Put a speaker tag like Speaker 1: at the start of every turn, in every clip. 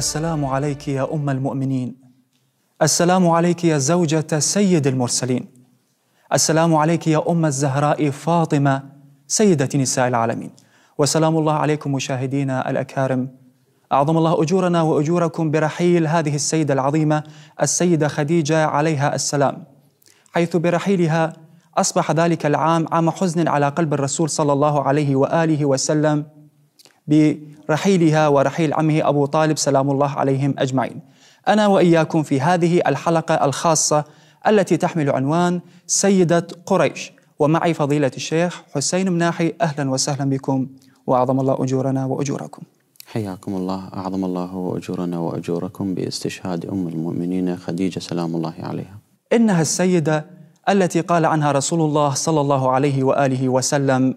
Speaker 1: السلام عليك يا ام المؤمنين السلام عليك يا زوجه سيد المرسلين السلام عليك يا ام الزهراء فاطمه سيده نساء العالمين وسلام الله عليكم مشاهدينا الاكارم اعظم الله اجورنا واجوركم برحيل هذه السيده العظيمه السيده خديجه عليها السلام حيث برحيلها اصبح ذلك العام عام حزن على قلب الرسول صلى الله عليه واله وسلم برحيلها ورحيل عمه أبو طالب سلام الله عليهم أجمعين أنا وإياكم في هذه الحلقة الخاصة التي تحمل عنوان سيدة قريش ومعي فضيلة الشيخ حسين مناحي أهلا وسهلا بكم وأعظم الله أجورنا وأجوركم
Speaker 2: حياكم الله أعظم الله أجورنا وأجوركم باستشهاد أم المؤمنين خديجة سلام الله عليها
Speaker 1: إنها السيدة التي قال عنها رسول الله صلى الله عليه وآله وسلم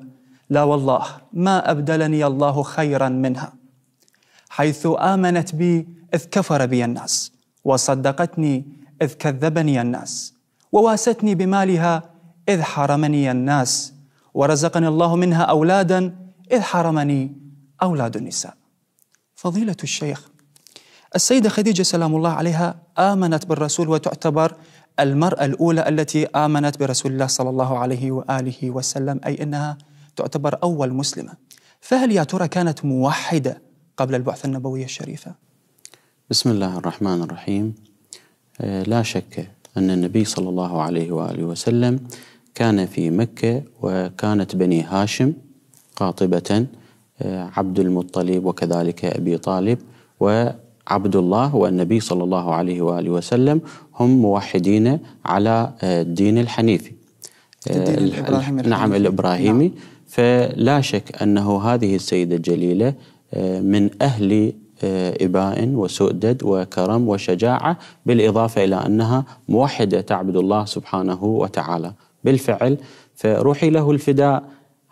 Speaker 1: لا والله ما أبدلني الله خيرا منها حيث آمنت بي إذ كفر بي الناس وصدقتني إذ كذبني الناس وواستني بمالها إذ حرمني الناس ورزقني الله منها أولادا إذ حرمني أولاد النساء فضيلة الشيخ السيدة خديجة سلام الله عليها آمنت بالرسول وتعتبر المرأة الأولى التي آمنت برسول الله صلى الله عليه وآله وسلم أي أنها تعتبر أول مسلمة فهل يا ترى كانت موحدة قبل البعثة النبوية الشريفة؟
Speaker 2: بسم الله الرحمن الرحيم آه، لا شك أن النبي صلى الله عليه وآله وسلم كان في مكة وكانت بني هاشم قاطبة آه، عبد المطلب وكذلك أبي طالب وعبد الله والنبي صلى الله عليه وآله وسلم هم موحدين على آه، الدين الحنيفي الدين الإبراهيمي نعم الإبراهيمي نعم. فلا شك أنه هذه السيدة الجليلة آه، من أهل آه، إباء وسؤدد وكرم وشجاعة بالإضافة إلى أنها موحدة تعبد الله سبحانه وتعالى بالفعل فروحي له الفداء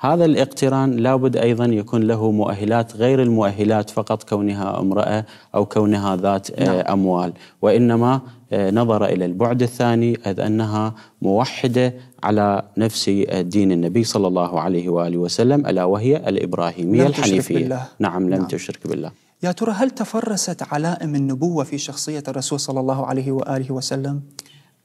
Speaker 2: هذا الاقتران لابد ايضا يكون له مؤهلات غير المؤهلات فقط كونها امراه او كونها ذات آه، نعم. اموال وانما آه، نظر الى البعد الثاني اذ انها موحده على نفس آه، دين النبي صلى الله عليه واله وسلم الا وهي الابراهيميه لم الحنيفيه تشرك بالله. نعم لم نعم. تشرك بالله
Speaker 1: يا ترى هل تفرست علائم النبوه في شخصيه الرسول صلى الله عليه واله وسلم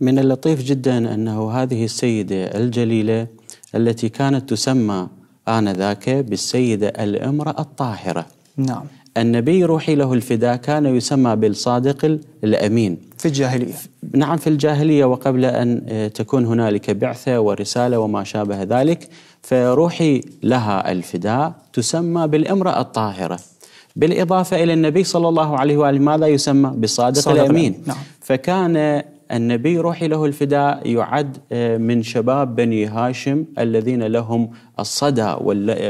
Speaker 1: من
Speaker 2: اللطيف جدا انه هذه السيده الجليله التي كانت تسمى آنذاك بالسيدة الامرأة الطاهرة نعم النبي روحي له الفداء كان يسمى بالصادق الأمين في الجاهلية نعم في الجاهلية وقبل أن آه، تكون هنالك بعثة ورسالة وما شابه ذلك فروحي لها الفداء تسمى بالامرأة الطاهرة بالإضافة إلى النبي صلى الله عليه وآله ماذا يسمى بالصادق الأمين نعم. فكان النبي روحي له الفداء يعد آه، من شباب بني هاشم الذين لهم الصدى آه،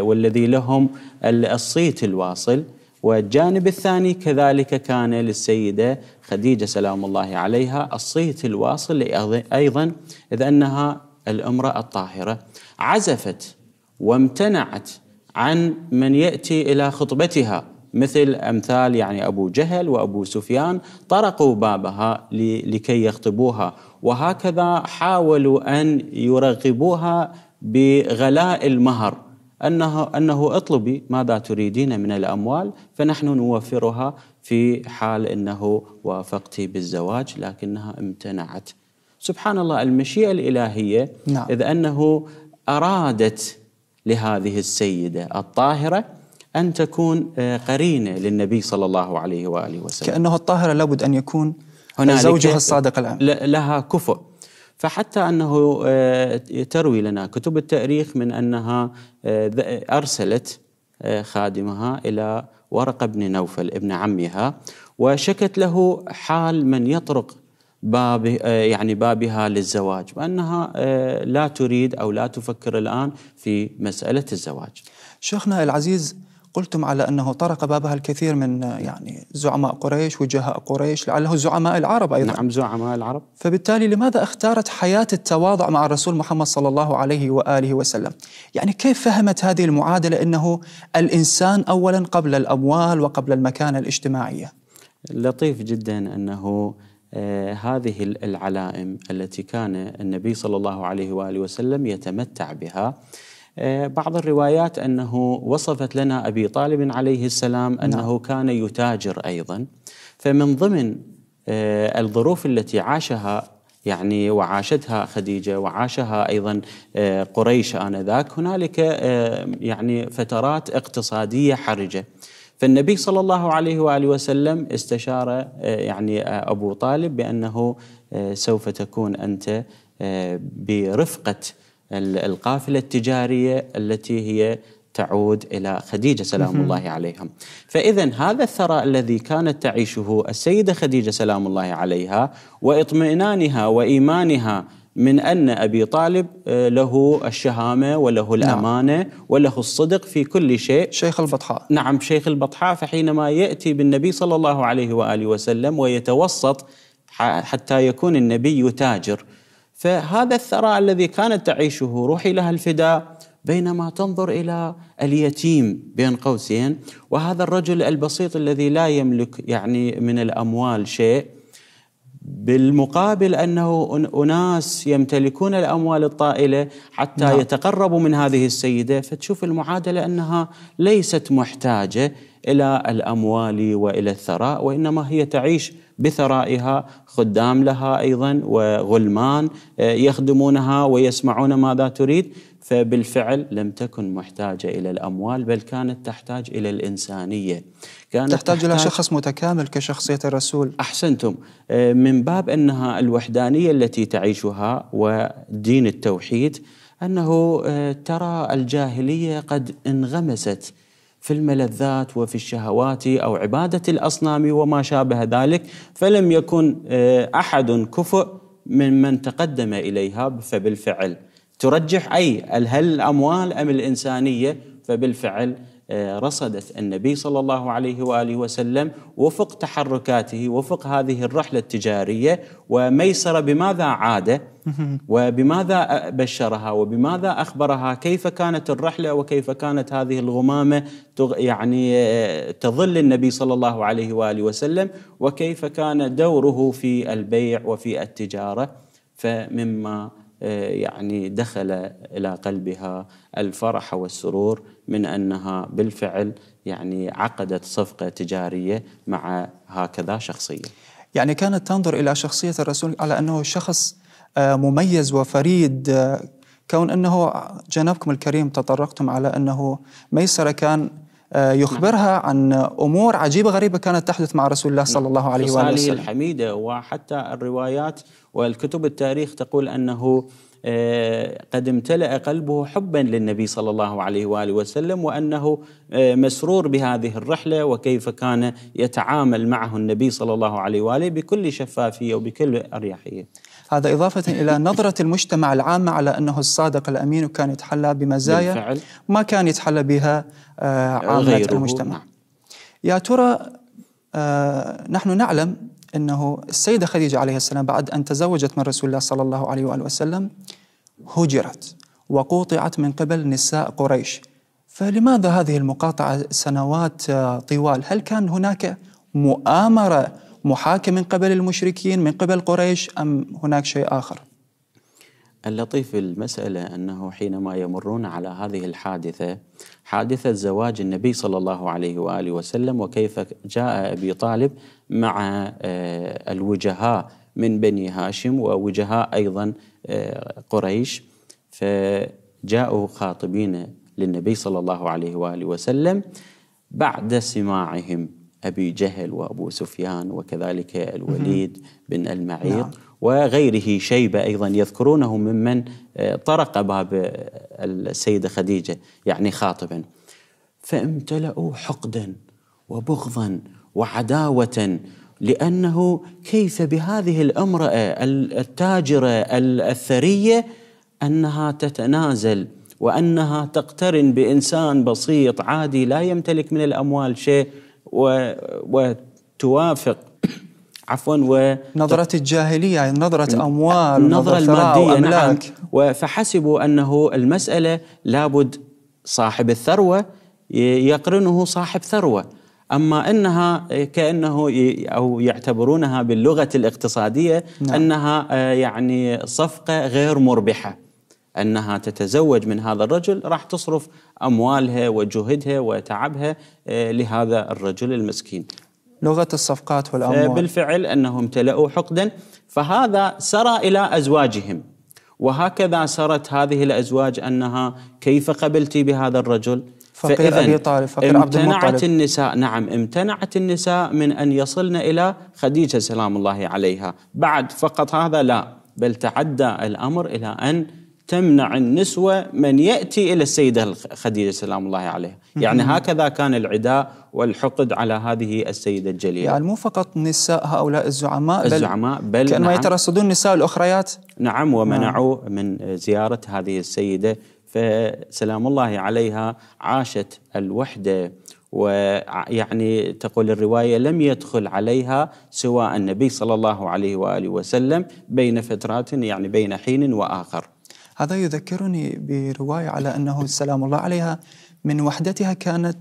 Speaker 2: والذي لهم الصيت الواصل والجانب الثاني كذلك كان للسيدة خديجة سلام الله عليها الصيت الواصل أيضا إذ أنها الأمرأة الطاهرة عزفت وامتنعت عن من يأتي إلى خطبتها مثل أمثال يعني أبو جهل وأبو سفيان طرقوا بابها لكي يخطبوها وهكذا حاولوا أن يرغبوها بغلاء المهر أنه, أنه اطلبي ماذا تريدين من الأموال فنحن نوفرها في حال أنه وافقت بالزواج لكنها امتنعت سبحان الله المشيئة الإلهية نعم. إذ أنه أرادت لهذه السيدة الطاهرة أن تكون آه، قرينة للنبي صلى الله عليه وآله وسلم كأنه
Speaker 1: الطاهرة لابد أن يكون هنالك زوجها الصادق العام
Speaker 2: لها كفؤ فحتى أنه آه، تروي لنا كتب التأريخ من أنها آه، أرسلت خادمها إلى ورقة بن نوفل ابن عمها وشكت له حال من يطرق باب يعني بابها للزواج وانها لا تريد او لا تفكر الان في مساله
Speaker 1: الزواج. شيخنا العزيز قلتم على أنه طرق بابها الكثير من يعني زعماء قريش وجهاء قريش لعله زعماء العرب أيضا نعم زعماء العرب فبالتالي لماذا اختارت حياة التواضع مع الرسول محمد صلى الله عليه وآله وسلم يعني كيف فهمت هذه المعادلة أنه الإنسان أولا قبل الأموال وقبل المكانة الاجتماعية
Speaker 2: لطيف جدا أنه آه، هذه العلائم التي كان النبي صلى الله عليه واله وسلم يتمتع بها آه، بعض الروايات أنه وصفت لنا أبي طالب عليه السلام نعم. أنه نعم. كان يتاجر أيضا فمن ضمن آه، الظروف التي عاشها يعني وعاشتها خديجه وعاشها ايضا آه، قريش انذاك هنالك يعني فترات اقتصاديه حرجه فالنبي صلى الله عليه واله وسلم استشار يعني ابو طالب بانه سوف تكون انت برفقه القافله التجاريه التي هي تعود الى خديجه سلام الله عليها. فاذا هذا الثراء الذي كانت تعيشه السيده خديجه سلام الله عليها واطمئنانها وايمانها من ان ابي طالب آه، له الشهامه وله نعم. الامانه نعم. وله الصدق في كل شيء شيخ البطحاء نعم شيخ البطحاء فحينما ياتي بالنبي صلى الله عليه واله وسلم ويتوسط حتى يكون النبي تاجر فهذا الثراء الذي كانت تعيشه روحي لها الفداء بينما تنظر الى اليتيم بين قوسين وهذا الرجل البسيط الذي لا يملك يعني من الاموال شيء بالمقابل انه اناس يمتلكون الاموال الطائله حتى نعم. يتقربوا من هذه السيده فتشوف المعادله انها ليست محتاجه الى الاموال والى الثراء وانما هي تعيش بثرائها خدام لها ايضا وغلمان آه، يخدمونها ويسمعون ماذا تريد فبالفعل لم تكن محتاجه الى الاموال بل كانت تحتاج الى الانسانيه كانت تحتاج, تحتاج إلى شخص متكامل كشخصية الرسول أحسنتم آه، من باب أنها الوحدانية التي تعيشها ودين التوحيد أنه آه، ترى الجاهلية قد انغمست في الملذات وفي الشهوات او عباده الاصنام وما شابه ذلك فلم يكن آه، احد كفؤ من من تقدم اليها فبالفعل ترجح اي هل الاموال ام الانسانيه فبالفعل آه، رصدت النبي صلى الله عليه واله وسلم وفق تحركاته وفق هذه الرحله التجاريه وميسره بماذا عاد وبماذا بشرها وبماذا اخبرها كيف كانت الرحله وكيف كانت هذه الغمامه يعني آه، تظل النبي صلى الله عليه واله وسلم وكيف كان دوره في البيع وفي التجاره فمما آه، يعني دخل الى قلبها الفرح والسرور من انها بالفعل يعني عقدت صفقه تجاريه مع
Speaker 1: هكذا شخصيه. يعني كانت تنظر الى شخصيه الرسول على انه شخص آه، مميز وفريد آه، كون انه جنابكم الكريم تطرقتم على انه ميسره كان آه، يخبرها عن امور عجيبه غريبه كانت تحدث مع رسول الله صلى الله عليه واله وسلم.
Speaker 2: الحميده وحتى الروايات والكتب التاريخ تقول انه آه، قد امتلأ قلبه حبا للنبي صلى الله عليه واله وسلم وانه آه، مسرور بهذه الرحله وكيف كان يتعامل معه النبي صلى الله عليه واله بكل شفافيه وبكل اريحيه.
Speaker 1: هذا إضافة إلى نظرة المجتمع العامة على أنه الصادق الأمين وكان يتحلى بمزايا بالفعل. ما كان يتحلى بها آه، عامة المجتمع نعم. يا ترى آه، نحن نعلم أنه السيدة خديجة عليه السلام بعد أن تزوجت من رسول الله صلى الله عليه وآله وسلم هجرت وقوطعت من قبل نساء قريش فلماذا هذه المقاطعة سنوات آه، طوال هل كان هناك مؤامرة محاكم من قبل المشركين من قبل قريش أم هناك شيء آخر
Speaker 2: اللطيف في المسألة أنه حينما يمرون على هذه الحادثة حادثة زواج النبي صلى الله عليه وآله وسلم وكيف جاء أبي طالب مع آه، الوجهاء من بني هاشم ووجهاء أيضا آه، قريش فجاءوا خاطبين للنبي صلى الله عليه وآله وسلم بعد سماعهم أبي جهل وأبو سفيان وكذلك الوليد بن المعيط نعم. وغيره شيبة أيضا يذكرونه ممن طرق باب السيدة خديجة يعني خاطبا فامتلأوا حقدا وبغضا وعداوة لأنه كيف بهذه الأمرأة التاجرة الثرية أنها تتنازل وأنها تقترن بإنسان بسيط عادي لا يمتلك من الأموال شيء و... وتوافق عفوا و نظرة
Speaker 1: الجاهلية يعني نظرة نعم، أموال النظرة المادية نعم
Speaker 2: فحسبوا أنه المسألة لابد صاحب الثروة يقرنه صاحب ثروة أما أنها كأنه أو يعتبرونها باللغة الاقتصادية نعم. أنها آه، يعني صفقة غير مربحة انها تتزوج من هذا الرجل راح تصرف اموالها وجهدها وتعبها آه، لهذا الرجل المسكين.
Speaker 1: لغه الصفقات والاموال
Speaker 2: بالفعل انهم امتلأوا حقدا فهذا سرى الى ازواجهم وهكذا سرت هذه الازواج انها كيف قبلت بهذا الرجل؟ فقير ابي طالب فقير عبد امتنعت النساء نعم امتنعت النساء من ان يصلن الى خديجه سلام الله عليها، بعد فقط هذا لا بل تعدى الامر الى ان تمنع النسوة من يأتي إلى السيدة خديجة سلام الله عليها يعني هكذا كان العداء والحقد على هذه السيدة الجليلة يعني
Speaker 1: مو فقط نساء هؤلاء الزعماء بل الزعماء بل كانوا نعم
Speaker 2: يترصدون النساء الأخريات نعم ومنعوا نعم. من زيارة هذه السيدة فسلام الله عليها عاشت الوحدة ويعني تقول الرواية لم يدخل عليها سوى النبي صلى الله عليه وآله وسلم بين فترات يعني بين حين وآخر
Speaker 1: هذا يذكرني برواية على أنه سلام الله عليها من وحدتها كانت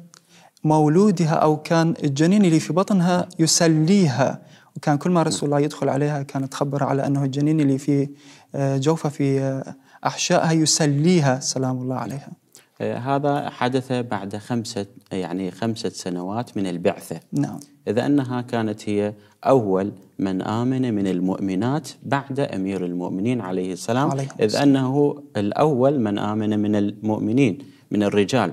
Speaker 1: مولودها أو كان الجنين اللي في بطنها يسليها وكان كل ما رسول الله يدخل عليها كانت تخبر على أنه الجنين اللي في آه، جوفها في آه، أحشائها يسليها سلام الله عليها
Speaker 2: آه، هذا حدث بعد خمسة آه، يعني خمسة سنوات من البعثة نعم إذا أنها كانت هي أول من آمن من المؤمنات بعد أمير المؤمنين عليه السلام عليه إذ أنه الأول من آمن من المؤمنين من الرجال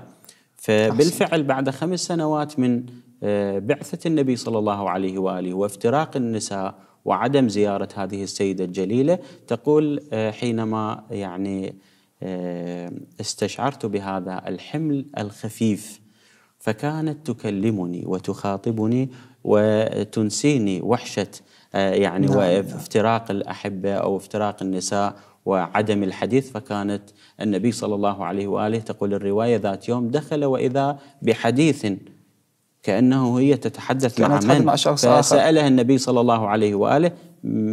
Speaker 2: فبالفعل بعد خمس سنوات من آه، بعثة النبي صلى الله عليه وآله وافتراق النساء وعدم زيارة هذه السيدة الجليلة تقول حينما يعني آه، استشعرت بهذا الحمل الخفيف فكانت تكلمني وتخاطبني وتنسيني وحشه آه، يعني نعم،, نعم. وافتراق الاحبه او افتراق النساء وعدم الحديث فكانت النبي صلى الله عليه واله تقول الروايه ذات يوم دخل واذا بحديث كانه هي تتحدث مع من مع فسالها النبي صلى الله عليه واله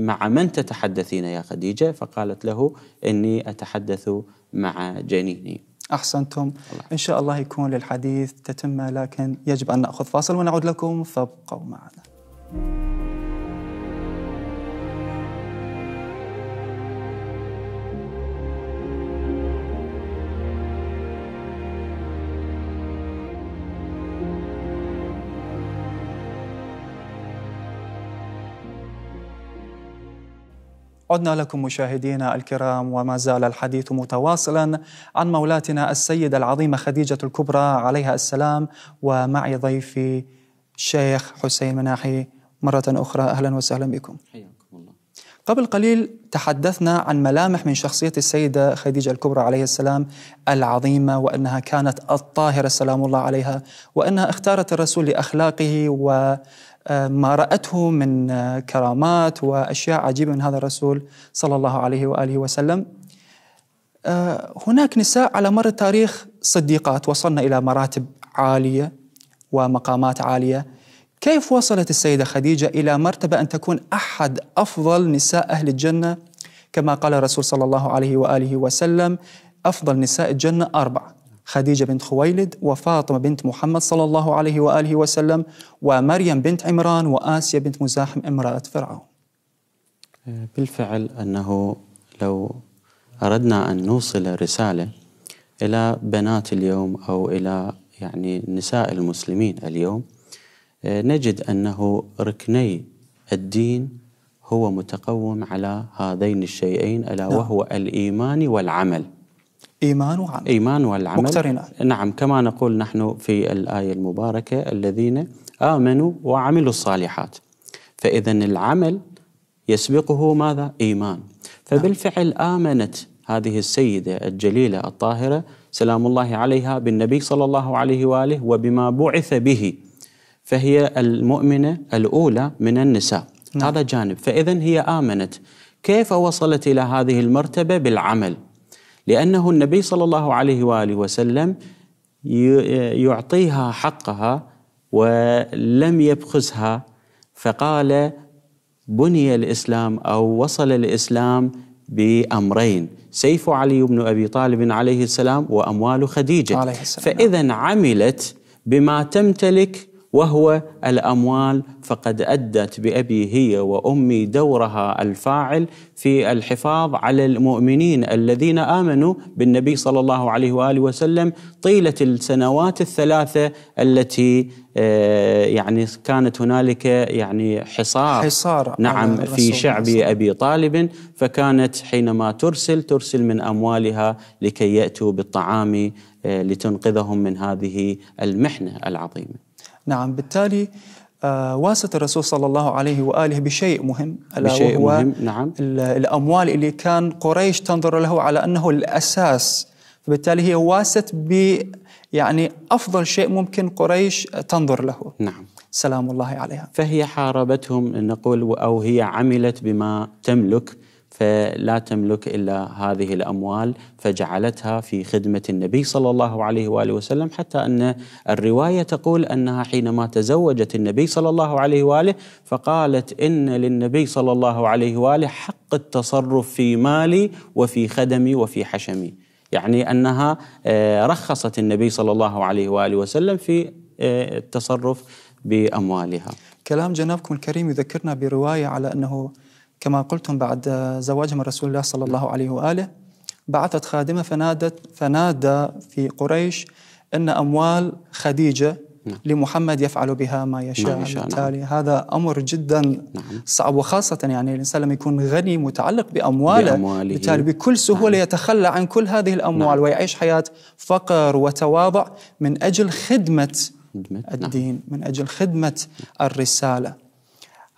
Speaker 2: مع من تتحدثين يا خديجه فقالت له اني اتحدث مع جنيني
Speaker 1: أحسنتم الله. إن شاء الله يكون للحديث تتمة لكن يجب أن نأخذ فاصل ونعود لكم فابقوا معنا عدنا لكم مشاهدينا الكرام وما زال الحديث متواصلا عن مولاتنا السيدة العظيمة خديجة الكبرى عليها السلام ومعي ضيفي الشيخ حسين مناحي مرة أخرى أهلا وسهلا بكم حياكم الله قبل قليل تحدثنا عن ملامح من شخصية السيدة خديجة الكبرى عليها السلام العظيمة وأنها كانت الطاهرة سلام الله عليها وأنها اختارت الرسول لأخلاقه و آه، ما رأته من آه، كرامات وأشياء عجيبة من هذا الرسول صلى الله عليه وآله وسلم آه، هناك نساء على مر التاريخ صديقات وصلنا إلى مراتب عالية ومقامات عالية كيف وصلت السيدة خديجة إلى مرتبة أن تكون أحد أفضل نساء أهل الجنة كما قال الرسول صلى الله عليه وآله وسلم أفضل نساء الجنة أربعة خديجة بنت خويلد وفاطمة بنت محمد صلى الله عليه وآله وسلم ومريم بنت عمران وآسيا بنت مزاحم امرأة فرعون
Speaker 2: بالفعل أنه لو أردنا أن نوصل رسالة إلى بنات اليوم أو إلى يعني نساء المسلمين اليوم آه، نجد أنه ركني الدين هو متقوم على هذين الشيئين ألا نعم. وهو الإيمان والعمل إيمان وعمل إيمان والعمل مقترنة. نعم كما نقول نحن في الآية المباركة الذين آمنوا وعملوا الصالحات فإذا العمل يسبقه ماذا؟ إيمان فبالفعل آمنت هذه السيدة الجليلة الطاهرة سلام الله عليها بالنبي صلى الله عليه وآله وبما بعث به فهي المؤمنة الأولى من النساء نعم. هذا جانب فإذا هي آمنت كيف وصلت إلى هذه المرتبة بالعمل لأنه النبي صلى الله عليه وآله وسلم يعطيها حقها ولم يبخسها فقال بني الإسلام أو وصل الإسلام بأمرين سيف علي بن أبي طالب عليه السلام وأموال خديجة عليه السلام نعم. فإذا عملت بما تمتلك وهو الاموال فقد ادت بابي هي وامي دورها الفاعل في الحفاظ على المؤمنين الذين امنوا بالنبي صلى الله عليه واله وسلم طيله السنوات الثلاثه التي آه، يعني كانت هنالك يعني حصار
Speaker 1: حصار نعم في شعب
Speaker 2: ابي طالب فكانت حينما ترسل ترسل من اموالها لكي ياتوا بالطعام آه، لتنقذهم من هذه المحنه العظيمه
Speaker 1: نعم بالتالي آه، واسط الرسول صلى الله عليه وآله بشيء مهم بشيء وهو مهم نعم الأموال اللي كان قريش تنظر له على أنه الأساس فبالتالي هي واسط ب يعني أفضل شيء ممكن قريش تنظر له نعم سلام الله عليها فهي
Speaker 2: حاربتهم نقول أو هي عملت بما تملك فلا تملك الا هذه الاموال فجعلتها في خدمه النبي صلى الله عليه واله وسلم حتى ان الروايه تقول انها حينما تزوجت النبي صلى الله عليه واله فقالت ان للنبي صلى الله عليه واله حق التصرف في مالي وفي خدمي وفي حشمي. يعني انها آه، رخصت النبي صلى الله عليه واله وسلم في آه، التصرف باموالها.
Speaker 1: كلام جنابكم الكريم يذكرنا بروايه على انه كما قلتم بعد زواجها من رسول الله صلى الله عليه وآله بعثت خادمة فنادت فنادى في قريش أن أموال خديجة نعم. لمحمد يفعل بها ما يشاء, ما يشاء نعم. بالتالي هذا امر جدا نعم. صعب وخاصه يعني الانسان لما يكون غني متعلق بامواله بأمواله. بالتالي بكل نعم. سهوله نعم. يتخلى عن كل هذه الاموال نعم. ويعيش حياه فقر وتواضع من اجل خدمه نعم. الدين نعم. من اجل خدمه الرساله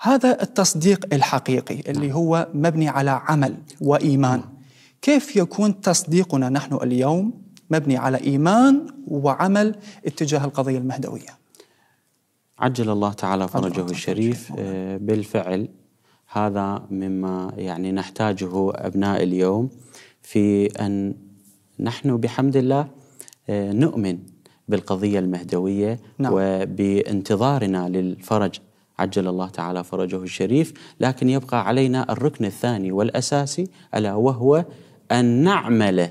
Speaker 1: هذا التصديق الحقيقي اللي نعم. هو مبني على عمل وإيمان نعم. كيف يكون تصديقنا نحن اليوم مبني على إيمان وعمل اتجاه القضية المهدوية
Speaker 2: عجل الله تعالى فرجه الشريف آه، بالفعل هذا مما يعني نحتاجه أبناء اليوم في أن نحن بحمد الله آه، نؤمن بالقضية المهدوية نعم. وبانتظارنا للفرج عجل الله تعالى فرجه الشريف لكن يبقى علينا الركن الثاني والاساسي الا وهو ان نعمل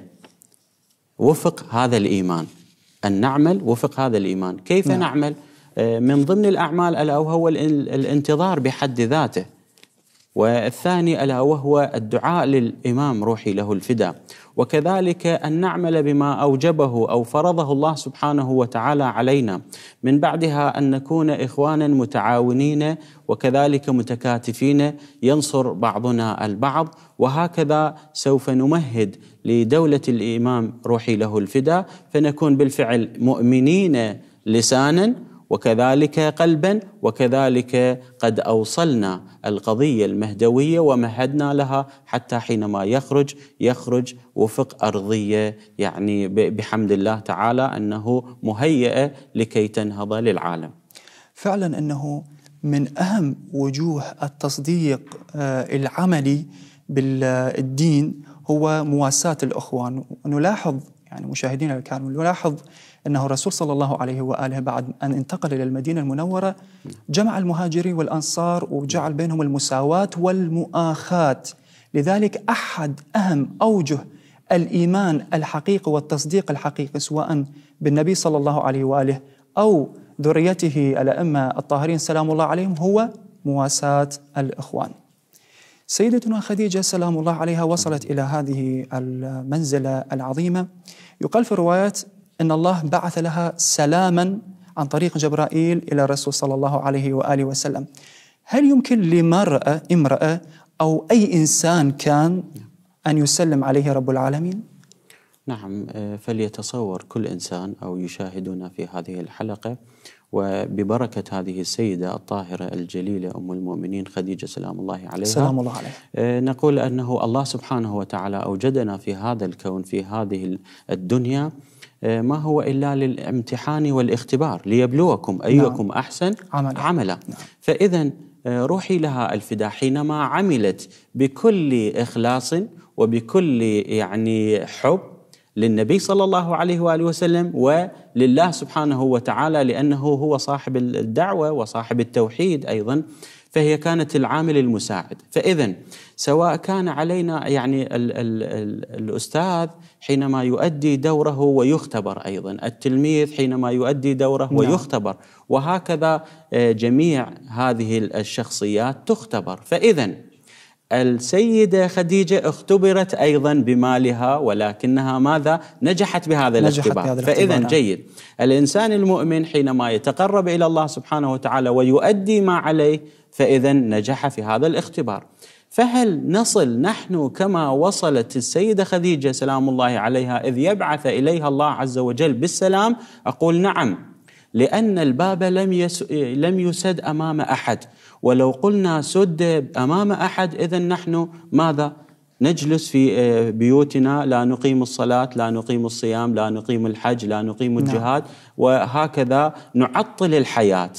Speaker 2: وفق هذا الايمان ان نعمل وفق هذا الايمان كيف نعم. نعمل آه، من ضمن الاعمال الا وهو الانتظار بحد ذاته والثاني الا وهو الدعاء للامام روحي له الفداء وكذلك ان نعمل بما اوجبه او فرضه الله سبحانه وتعالى علينا من بعدها ان نكون اخوانا متعاونين وكذلك متكاتفين ينصر بعضنا البعض وهكذا سوف نمهد لدوله الامام روحي له الفداء فنكون بالفعل مؤمنين لسانا وكذلك قلبا وكذلك قد اوصلنا القضيه المهدويه ومهدنا لها حتى حينما يخرج يخرج وفق ارضيه يعني بحمد الله تعالى انه مهيئه لكي تنهض للعالم.
Speaker 1: فعلا انه من اهم وجوه التصديق آه، العملي بالدين هو مواساة الإخوان نلاحظ يعني مشاهدينا الكرام نلاحظ أنه الرسول صلى الله عليه وآله بعد أن انتقل إلى المدينة المنورة جمع المهاجرين والأنصار وجعل بينهم المساواة والمؤاخاة لذلك أحد أهم أوجه الإيمان الحقيقي والتصديق الحقيقي سواء بالنبي صلى الله عليه وآله أو ذريته الأئمة الطاهرين سلام الله عليهم هو مواساة الإخوان سيدتنا خديجة سلام الله عليها وصلت إلى هذه المنزلة العظيمة يقال في الروايات أن الله بعث لها سلاما عن طريق جبرائيل إلى الرسول صلى الله عليه وآله وسلم هل يمكن لمرأة امرأة أو أي إنسان كان أن يسلم عليه رب العالمين؟
Speaker 2: نعم آه، فليتصور كل انسان او يشاهدنا في هذه الحلقه وببركة هذه السيدة الطاهرة الجليلة أم المؤمنين خديجة سلام الله عليها سلام الله عليها آه، نقول أنه الله سبحانه وتعالى أوجدنا في هذا الكون في هذه الدنيا آه، ما هو إلا للامتحان والاختبار ليبلوكم نعم. أيكم نعم. أحسن عملا, عملا. نعم. فإذا روحي لها الفداء حينما عملت بكل إخلاص وبكل يعني حب للنبي صلى الله عليه واله وسلم ولله سبحانه وتعالى لانه هو صاحب الدعوه وصاحب التوحيد ايضا فهي كانت العامل المساعد فاذا سواء كان علينا يعني الـ الـ الـ الاستاذ حينما يؤدي دوره ويختبر ايضا التلميذ حينما يؤدي دوره نعم. ويختبر وهكذا آه، جميع هذه الشخصيات تختبر فاذا السيدة خديجة اختبرت أيضا بمالها ولكنها ماذا نجحت بهذا الاختبار فإذا نعم. جيد الإنسان المؤمن حينما يتقرب إلى الله سبحانه وتعالى ويؤدي ما عليه فإذا نجح في هذا الاختبار فهل نصل نحن كما وصلت السيدة خديجة سلام الله عليها إذ يبعث إليها الله عز وجل بالسلام أقول نعم لأن الباب لم, يس... لم يسد أمام أحد ولو قلنا سد امام احد اذا نحن ماذا؟ نجلس في آه، بيوتنا لا نقيم الصلاة لا نقيم الصيام لا نقيم الحج لا نقيم نعم. الجهاد نعم. وهكذا نعطل الحياة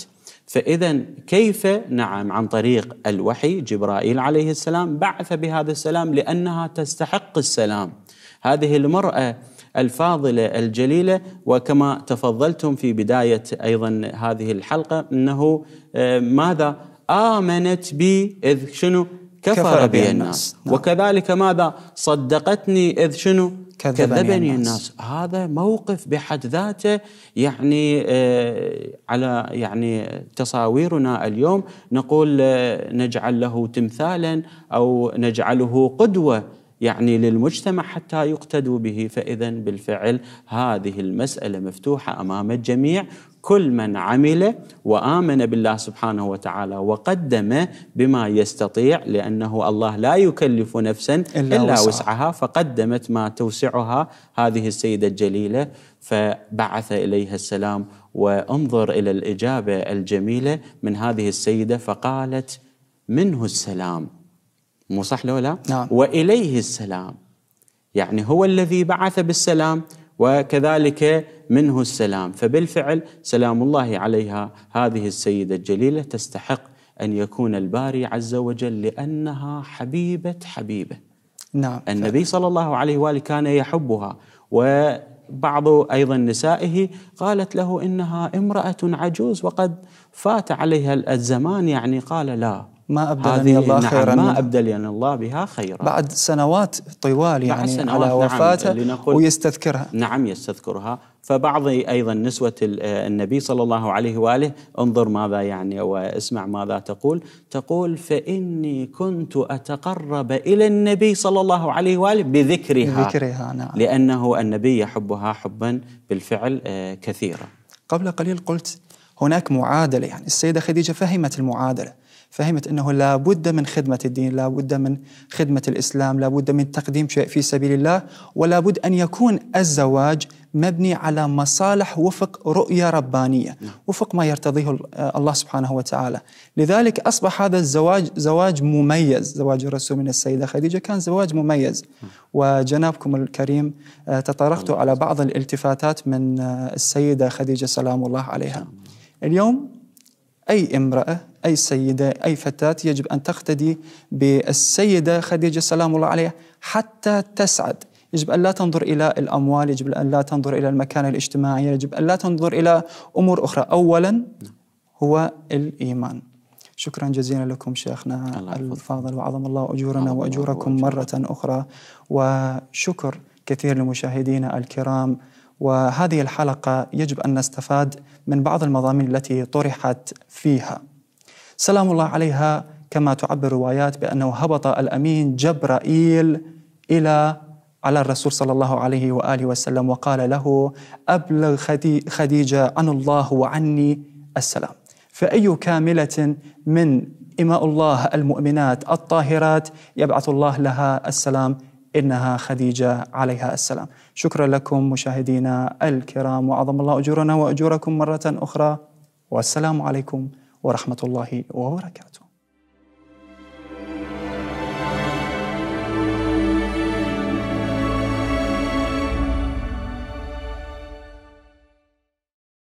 Speaker 2: فإذا كيف نعم عن طريق الوحي جبرائيل عليه السلام بعث بهذا السلام لأنها تستحق السلام هذه المرأة الفاضلة الجليلة وكما تفضلتم في بداية أيضا هذه الحلقة أنه آه، ماذا آمنت بي إذ شنو كفر, كفر بي الناس نعم. وكذلك ماذا صدقتني إذ شنو كذبني, كذبني الناس. الناس هذا موقف بحد ذاته يعني آه على يعني تصاويرنا اليوم نقول آه نجعل له تمثالا أو نجعله قدوة يعني للمجتمع حتى يقتدوا به فإذا بالفعل هذه المسألة مفتوحة أمام الجميع كل من عمل وامن بالله سبحانه وتعالى وقدم بما يستطيع لانه الله لا يكلف نفسا الا, إلا وسعها. وسعها فقدمت ما توسعها هذه السيده الجليله فبعث اليها السلام وانظر الى الاجابه الجميله من هذه السيده فقالت منه السلام مو صح لو لا نعم. وإليه السلام يعني هو الذي بعث بالسلام وكذلك منه السلام فبالفعل سلام الله عليها هذه السيدة الجليلة تستحق أن يكون الباري عز وجل لأنها حبيبة حبيبه نعم النبي صلى الله عليه وآله كان يحبها وبعض أيضا نسائه قالت له إنها امرأة عجوز وقد فات عليها الزمان يعني قال لا
Speaker 1: ما أبدلني الله نعم خيرا ما
Speaker 2: أبدلني الله بها خيرا
Speaker 1: بعد سنوات طوال يعني بعد سنوات على نعم، وفاته نعم ويستذكرها
Speaker 2: نعم يستذكرها فبعض أيضا نسوة آه، النبي صلى الله عليه وآله انظر ماذا يعني واسمع ماذا تقول تقول فإني كنت أتقرب إلى النبي صلى الله عليه وآله بذكرها, بذكرها نعم لأنه النبي يحبها حبا بالفعل آه، كثيرا
Speaker 1: قبل قليل قلت هناك معادلة يعني السيدة خديجة فهمت المعادلة فهمت أنه لابد من خدمة الدين لابد من خدمة الإسلام لابد من تقديم شيء في سبيل الله ولابد أن يكون الزواج مبني على مصالح وفق رؤية ربانية نعم. وفق ما يرتضيه الله سبحانه وتعالى لذلك أصبح هذا الزواج زواج مميز زواج الرسول من السيدة خديجة كان زواج مميز نعم. وجنابكم الكريم آه، تطرقت نعم. على بعض الالتفاتات من آه، السيدة خديجة سلام الله عليها اليوم أي امرأة أي سيدة أي فتاة يجب أن تقتدي بالسيدة خديجة سلام الله عليها حتى تسعد يجب أن لا تنظر إلى الأموال يجب أن لا تنظر إلى المكانة الاجتماعية يجب أن لا تنظر إلى أمور أخرى أولا هو الإيمان شكرا جزيلا لكم شيخنا الفاضل وعظم الله أجورنا وأجوركم مرة أخرى وشكر كثير لمشاهدينا الكرام وهذه الحلقة يجب أن نستفاد من بعض المضامين التي طرحت فيها سلام الله عليها كما تعبر الروايات بأنه هبط الأمين جبرائيل إلى على الرسول صلى الله عليه وآله وسلم وقال له أبلغ خديجة عن الله وعني السلام فأي كاملة من إماء الله المؤمنات الطاهرات يبعث الله لها السلام إنها خديجة عليها السلام شكرا لكم مشاهدينا الكرام وأعظم الله أجورنا وأجوركم مرة أخرى والسلام عليكم ورحمة الله وبركاته